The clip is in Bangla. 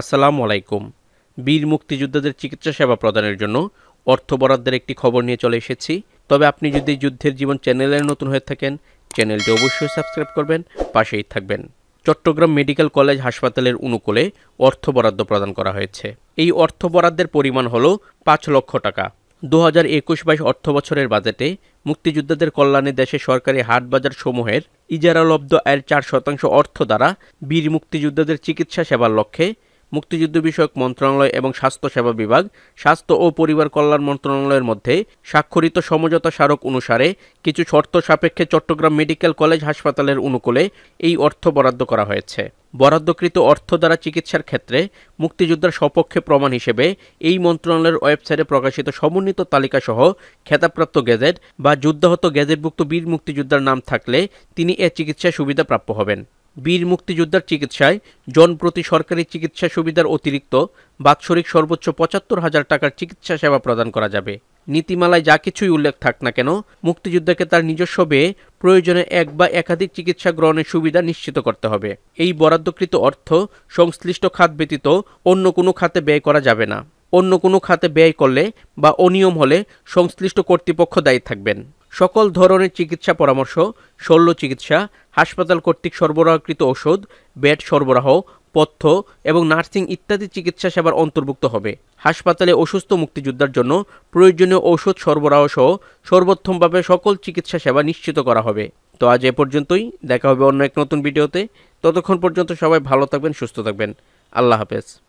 আসসালামু আলাইকুম বীর মুক্তিযোদ্ধাদের চিকিৎসা সেবা প্রদানের জন্য অর্থ বরাদ্দের একটি খবর নিয়ে চলে এসেছি তবে আপনি যদি যুদ্ধের জীবন চ্যানেলের নতুন হয়ে থাকেন চ্যানেলটি অবশ্যই সাবস্ক্রাইব করবেন পাশেই থাকবেন চট্টগ্রাম মেডিকেল কলেজ হাসপাতালের অনুকূলে অর্থ বরাদ্দ প্রদান করা হয়েছে এই অর্থ বরাদ্দের পরিমাণ হল পাঁচ লক্ষ টাকা দু হাজার একুশ বাইশ অর্থ বছরের বাজেটে মুক্তিযোদ্ধাদের কল্যাণে দেশে সরকারি হাটবাজার সমূহের ইজারালব্ধ আয়ের চার শতাংশ অর্থ দ্বারা বীর মুক্তিযোদ্ধাদের চিকিৎসা সেবার লক্ষ্যে মুক্তিযুদ্ধ বিষয়ক মন্ত্রণালয় এবং স্বাস্থ্যসেবা বিভাগ স্বাস্থ্য ও পরিবার কল্যাণ মন্ত্রণালয়ের মধ্যে স্বাক্ষরিত সমঝোতা স্মারক অনুসারে কিছু শর্ত সাপেক্ষে চট্টগ্রাম মেডিকেল কলেজ হাসপাতালের অনুকূলে এই অর্থ বরাদ্দ করা হয়েছে বরাদ্দকৃত অর্থ দ্বারা চিকিৎসার ক্ষেত্রে মুক্তিযোদ্ধার সপক্ষে প্রমাণ হিসেবে এই মন্ত্রণালয়ের ওয়েবসাইটে প্রকাশিত সমন্বিত তালিকাসহ খেতাবপ্রাপ্ত গেজেট বা যুদ্ধাহত গেজেটভুক্ত বীর মুক্তিযোদ্ধার নাম থাকলে তিনি এ চিকিৎসা সুবিধা প্রাপ্য হবেন বীর মুক্তিযোদ্ধার চিকিৎসায় জনপ্রতি সরকারি চিকিৎসা সুবিধার অতিরিক্ত বাৎসরিক সর্বোচ্চ পঁচাত্তর হাজার টাকার চিকিৎসা সেবা প্রদান করা যাবে নীতিমালায় যা কিছুই উল্লেখ থাক না কেন মুক্তিযুদ্ধকে তার নিজস্ব ব্যয়ে প্রয়োজনে এক বা একাধিক চিকিৎসা গ্রহণের সুবিধা নিশ্চিত করতে হবে এই বরাদ্দকৃত অর্থ সংশ্লিষ্ট খাত ব্যতীত অন্য কোনো খাতে ব্যয় করা যাবে না অন্য কোনো খাতে ব্যয় করলে বা অনিয়ম হলে সংশ্লিষ্ট কর্তৃপক্ষ দায়ী থাকবেন সকল ধরনের চিকিৎসা পরামর্শ শল্য চিকিৎসা হাসপাতাল কর্তৃক সরবরাহকৃত ওষুধ বেড সরবরাহ পথ্য এবং নার্সিং ইত্যাদি চিকিৎসা সেবার অন্তর্ভুক্ত হবে হাসপাতালে অসুস্থ মুক্তিযোদ্ধার জন্য প্রয়োজনীয় ঔষধ সরবরাহ সহ সর্বোত্তমভাবে সকল চিকিৎসা সেবা নিশ্চিত করা হবে তো আজ এ পর্যন্তই দেখা হবে অন্য এক নতুন ভিডিওতে ততক্ষণ পর্যন্ত সবাই ভালো থাকবেন সুস্থ থাকবেন আল্লাহ হাফেজ